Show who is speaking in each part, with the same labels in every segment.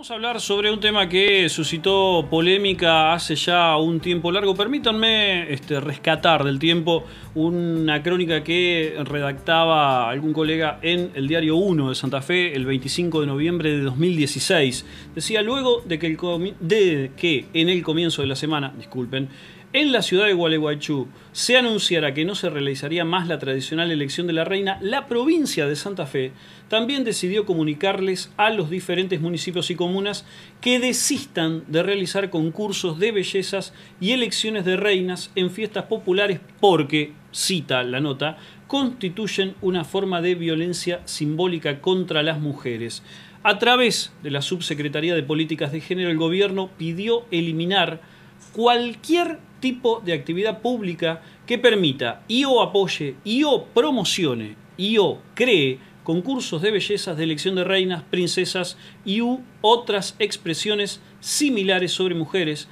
Speaker 1: Vamos a hablar sobre un tema que suscitó polémica hace ya un tiempo largo. Permítanme este, rescatar del tiempo una crónica que redactaba algún colega en el diario 1 de Santa Fe el 25 de noviembre de 2016. Decía luego de que, el de que en el comienzo de la semana, disculpen, en la ciudad de Gualeguaychú se anunciara que no se realizaría más la tradicional elección de la reina, la provincia de Santa Fe también decidió comunicarles a los diferentes municipios y comunas que desistan de realizar concursos de bellezas y elecciones de reinas en fiestas populares porque, cita la nota, constituyen una forma de violencia simbólica contra las mujeres. A través de la Subsecretaría de Políticas de Género, el gobierno pidió eliminar cualquier tipo de actividad pública que permita y o apoye y o promocione y o cree concursos de bellezas de elección de reinas, princesas y u otras expresiones similares sobre mujeres,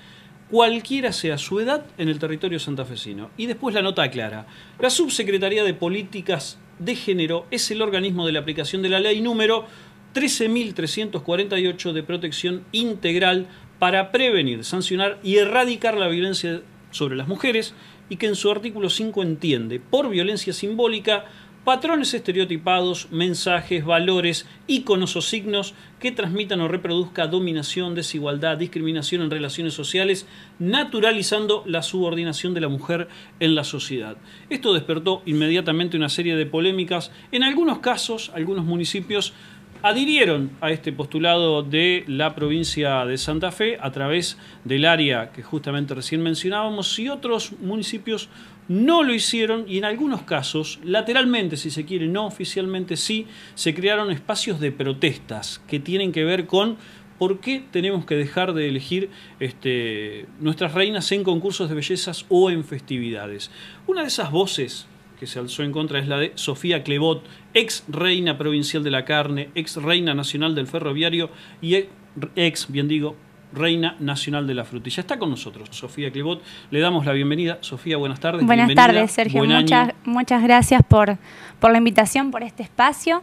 Speaker 1: cualquiera sea su edad en el territorio santafesino. Y después la nota clara. La Subsecretaría de Políticas de Género es el organismo de la aplicación de la ley número 13.348 de protección integral para prevenir, sancionar y erradicar la violencia sobre las mujeres y que en su artículo 5 entiende por violencia simbólica patrones estereotipados, mensajes, valores, íconos o signos que transmitan o reproduzca dominación, desigualdad, discriminación en relaciones sociales, naturalizando la subordinación de la mujer en la sociedad. Esto despertó inmediatamente una serie de polémicas. En algunos casos, algunos municipios adhirieron a este postulado de la provincia de Santa Fe a través del área que justamente recién mencionábamos y otros municipios no lo hicieron y en algunos casos, lateralmente si se quiere, no oficialmente sí, se crearon espacios de protestas que tienen que ver con por qué tenemos que dejar de elegir este, nuestras reinas en concursos de bellezas o en festividades. Una de esas voces que se alzó en contra es la de Sofía Clebot, ex reina provincial de la carne, ex reina nacional del ferroviario y e-, ex, bien digo, reina nacional de la frutilla. Está con nosotros Sofía Clebot. Le damos la bienvenida. Sofía, buenas tardes. Buenas tardes, Sergio. muchas,
Speaker 2: muchas, gracias por, por la invitación, por este espacio.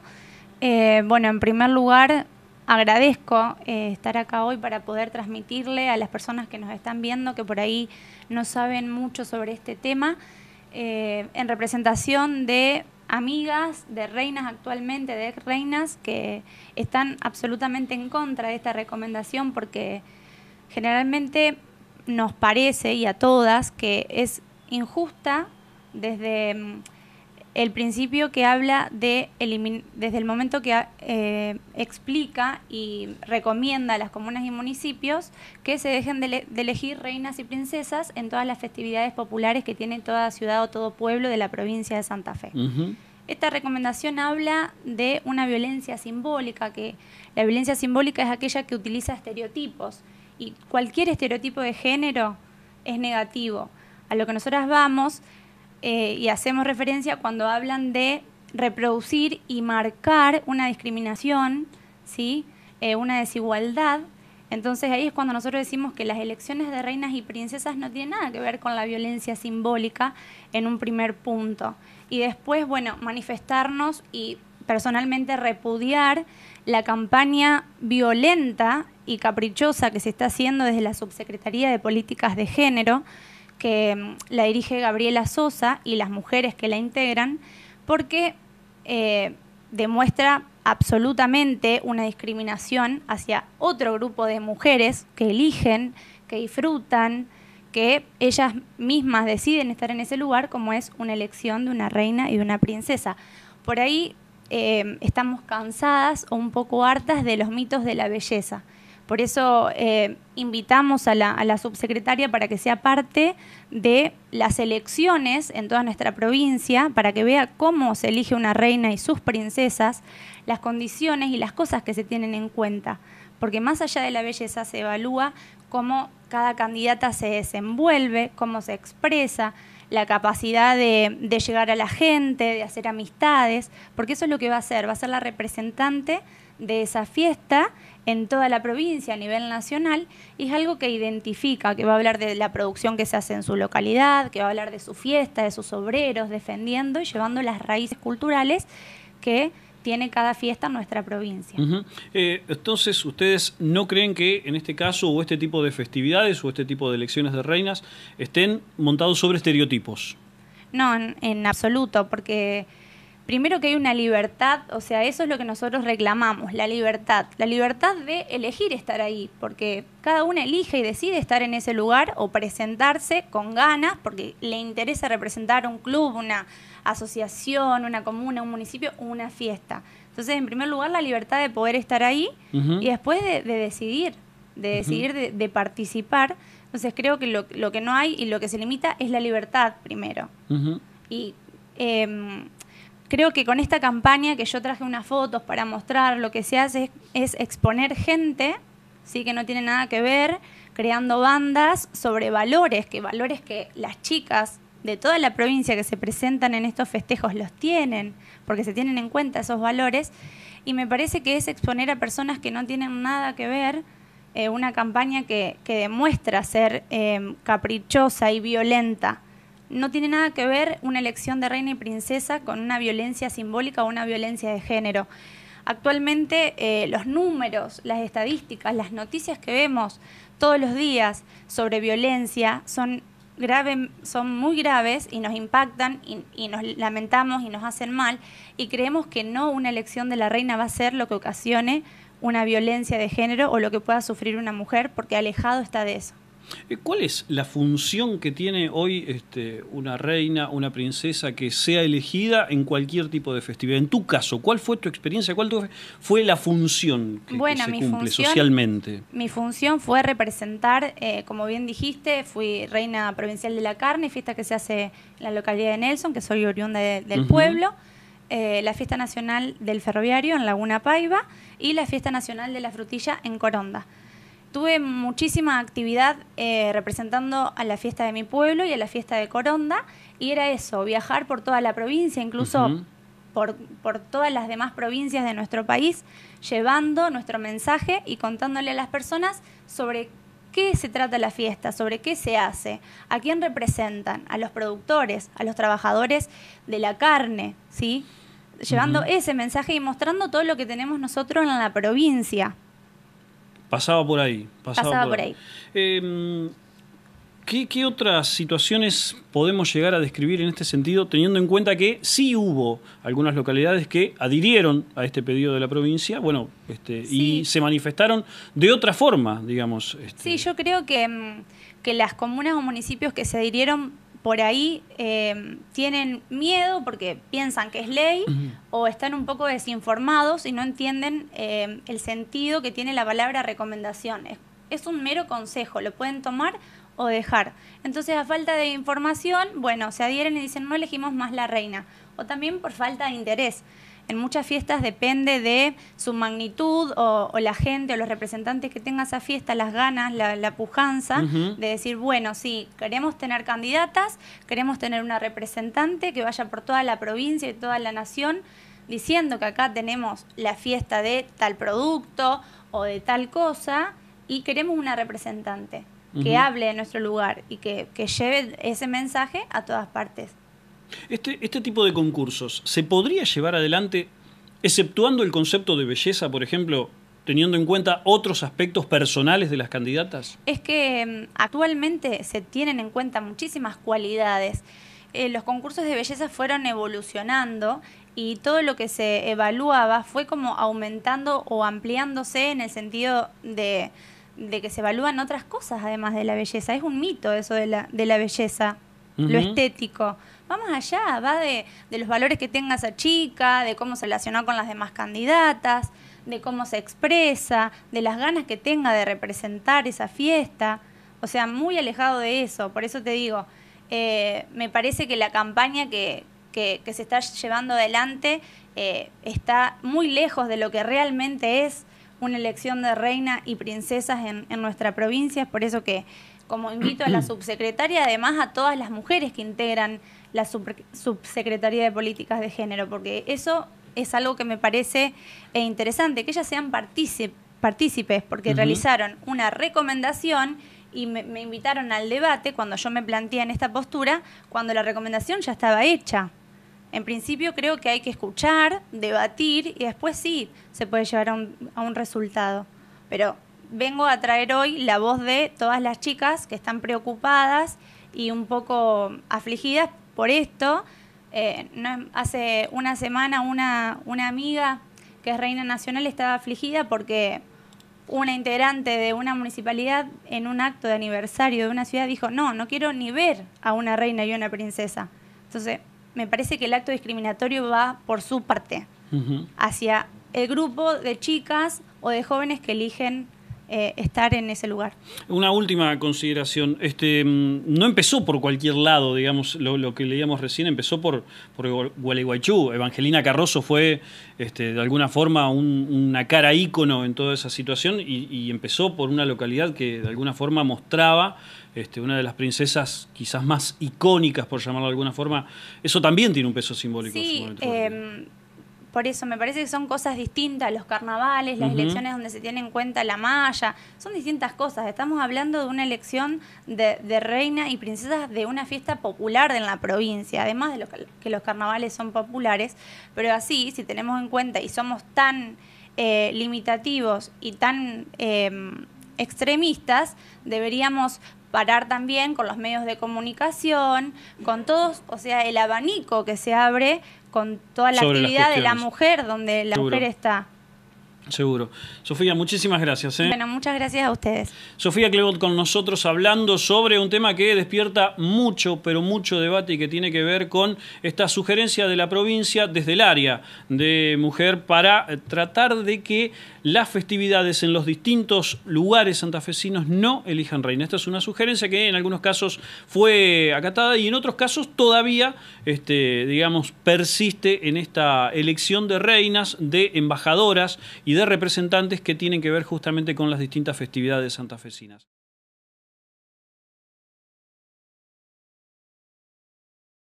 Speaker 2: Eh, bueno, en primer lugar, agradezco eh, estar acá hoy para poder transmitirle a las personas que nos están viendo, que por ahí no saben mucho sobre este tema. Eh, en representación de amigas, de reinas actualmente, de ex reinas, que están absolutamente en contra de esta recomendación porque generalmente nos parece y a todas que es injusta desde mm, el principio que habla de desde el momento que eh, explica y recomienda a las comunas y municipios que se dejen de, elegir reinas y princesas en todas las festividades populares que tiene toda ciudad o todo pueblo de la provincia de Santa Fe. Esta recomendación habla de una violencia simbólica, que la violencia simbólica es aquella que utiliza estereotipos y cualquier estereotipo de género es negativo. A lo que nosotras vamos eh, y hacemos referencia cuando hablan de reproducir y marcar una discriminación, ¿sí? Eh, una desigualdad. Entonces ahí es cuando nosotros decimos que las elecciones de reinas y princesas no tienen nada que ver con la violencia simbólica en un primer punto. Y después, bueno, manifestarnos y personalmente repudiar la campaña violenta y caprichosa que se está haciendo desde la Subsecretaría de Políticas de Género que mm, la dirige Gabriela Sosa y las mujeres que la integran, porque eh, demuestra absolutamente una discriminación hacia otro grupo de mujeres que eligen, que disfrutan, que ellas mismas deciden estar en ese lugar, como es una elección de una reina y de una princesa. Por ahí eh, estamos cansadas o un poco hartas de los mitos de la belleza. Por eso eh, invitamos a la, subsecretaria para que sea parte de las elecciones en toda nuestra provincia, para que vea cómo se elige una reina y sus princesas, las condiciones y las cosas que se tienen en cuenta. Porque más allá de la belleza se evalúa cómo cada candidata se desenvuelve, cómo se expresa, la capacidad de, de llegar a la gente, de hacer amistades, porque eso es lo que va a hacer, va a ser la representante de esa fiesta en toda la provincia a nivel nacional y es algo que identifica, que va a hablar de la producción que se hace en su localidad, que va a hablar de su fiesta, de sus obreros, defendiendo y llevando las raíces culturales que tiene cada fiesta en nuestra provincia.
Speaker 1: Eh, entonces, ¿ustedes no creen que en este caso o este tipo de festividades o este tipo de elecciones de reinas estén montados sobre estereotipos?
Speaker 2: No, en absoluto, porque primero que hay una libertad, o sea, eso es lo que nosotros reclamamos, la libertad, la libertad de elegir estar ahí, porque cada uno elige y decide estar en ese lugar o presentarse con ganas, porque le interesa representar un club, una asociación, una comuna, un municipio, una fiesta. Entonces, en primer lugar, la libertad de poder estar ahí
Speaker 1: y después
Speaker 2: de, decidir, de decidir, de, participar. Entonces, creo que lo, que no hay y lo que se limita es la libertad primero. Y em, creo que con esta campaña que yo traje unas fotos para mostrar, lo que se hace es, exponer gente, sí que no tiene nada que ver, creando bandas sobre valores, que valores que las chicas de toda la provincia que se presentan en estos festejos los tienen, porque se tienen en cuenta esos valores, y me parece que es exponer a personas que no tienen nada que ver eh, una campaña que, que demuestra ser eh, caprichosa y violenta no tiene nada que ver una elección de reina y princesa con una violencia simbólica o una violencia de género. Actualmente eh, los números, las estadísticas, las noticias que vemos todos los días sobre violencia son, grave, son muy graves y nos impactan y, nos lamentamos y nos hacen mal y creemos que no una elección de la reina va a ser lo que ocasione una violencia de género o lo que pueda sufrir una mujer porque alejado está de eso.
Speaker 1: Eh, ¿Cuál es la función que tiene hoy este, una reina, una princesa que sea elegida en cualquier tipo de festividad? En tu caso, ¿cuál fue tu experiencia? ¿Cuál fue la función que, se cumple socialmente?
Speaker 2: Mi función fue representar, eh, como bien dijiste, fui reina provincial de la carne, fiesta que se hace en la localidad de Nelson, que soy oriunda del pueblo. Eh, la Fiesta Nacional del Ferroviario en Laguna Paiva y la Fiesta Nacional de la Frutilla en Coronda tuve muchísima actividad eh, representando a la fiesta de mi pueblo y a la fiesta de Coronda, y era eso, viajar por toda la provincia, incluso por, todas las demás provincias de nuestro país, llevando nuestro mensaje y contándole a las personas sobre qué se trata la fiesta, sobre qué se hace, a quién representan, a los productores, a los trabajadores de la carne, ¿sí? Llevando ese mensaje y mostrando todo lo que tenemos nosotros en la provincia.
Speaker 1: Pasaba por ahí. Pasaba, por, ahí. Em, ¿qué, otras situaciones podemos llegar a describir en este sentido, teniendo en cuenta que sí hubo algunas localidades que adhirieron a este pedido de la provincia, bueno, este, y se manifestaron de otra forma, digamos.
Speaker 2: Sí, este. yo creo que, em, que las comunas o municipios que se adhirieron por ahí em, tienen miedo porque piensan que es ley o están un poco desinformados y no entienden em, el sentido que tiene la palabra recomendación. Es, es, un mero consejo, lo pueden tomar o dejar. Entonces, a falta de información, bueno, se adhieren y dicen no elegimos más la reina. O también por falta de interés en muchas fiestas depende de su magnitud o, la gente o los representantes que tenga esa fiesta, las ganas, la, pujanza de decir, bueno, sí, queremos tener candidatas, queremos tener una representante que vaya por toda la provincia y toda la nación diciendo que acá tenemos la fiesta de tal producto o de tal cosa y queremos una representante que hable de nuestro lugar y que lleve ese mensaje a todas partes.
Speaker 1: Este, este, tipo de concursos, ¿se podría llevar adelante exceptuando el concepto de belleza, por ejemplo, teniendo en cuenta otros aspectos personales de las candidatas?
Speaker 2: Es que mm, actualmente se tienen en cuenta muchísimas cualidades. Eh, los concursos de belleza fueron evolucionando y todo lo que se evaluaba fue como aumentando o ampliándose en el sentido de, que se evalúan otras cosas además de la belleza. Es un mito eso de la belleza lo estético. Vamos allá, va de, los valores que tenga esa chica, de cómo se relaciona con las demás candidatas, de cómo se expresa, de las ganas que tenga de representar esa fiesta. O sea, muy alejado de eso. Por eso te digo, eh, me parece que la campaña que, se está llevando adelante eh, está muy lejos de lo que realmente es una elección de reina y princesas en, en nuestra provincia. Es por eso que como invito a la subsecretaria, además a todas las mujeres que integran la subsecretaría de políticas de género, porque eso es algo que me parece eh, interesante, que ellas sean partícipes, porque realizaron una recomendación y me, invitaron al debate cuando yo me planteé en esta postura, cuando la recomendación ya estaba hecha. En principio creo que hay que escuchar, debatir y después sí se puede llevar a un, a un resultado. Pero vengo a traer hoy la voz de todas las chicas que están preocupadas y un poco afligidas por esto. Eh, hace una semana una, una amiga que es reina nacional estaba afligida porque una integrante de una municipalidad en un acto de aniversario de una ciudad dijo, no, no quiero ni ver a una reina y una princesa. Entonces, me parece que el acto discriminatorio va por su parte, hacia el grupo de chicas o de jóvenes que eligen eh, estar en ese lugar.
Speaker 1: Una última consideración. Este, mm, no empezó por cualquier lado, digamos, lo, que leíamos recién, empezó por, por Gualeguaychú. Evangelina Carroso fue, este, de alguna forma, una cara ícono en toda esa situación y, empezó por una localidad que, de alguna forma, mostraba este, una de las princesas quizás más icónicas, por llamarlo de alguna forma. Eso también tiene un peso simbólico.
Speaker 2: Por eso me parece que son cosas distintas, los carnavales, las elecciones donde se tiene en cuenta la malla, son distintas cosas. Estamos hablando de una elección de, reina y princesa de una fiesta popular en la provincia, además de que, los carnavales son populares, pero así, si tenemos en cuenta y somos tan eh, limitativos y tan... Eh, extremistas, deberíamos parar también con los medios de comunicación, con todos, o sea, el abanico que se abre con toda la actividad de la mujer, donde la mujer está.
Speaker 1: Seguro. Sofía, muchísimas gracias. ¿eh? Bueno,
Speaker 2: muchas gracias a ustedes.
Speaker 1: Sofía Clebot con nosotros hablando sobre un tema que despierta mucho, pero mucho debate y que tiene que ver con esta sugerencia de la provincia desde el área de mujer para tratar de que las festividades en los distintos lugares santafesinos no elijan reina. Esta es una sugerencia que en algunos casos fue acatada y en otros casos todavía, este, digamos, persiste en esta elección de reinas, de embajadoras y de representantes que tienen que ver justamente con las distintas festividades santafesinas.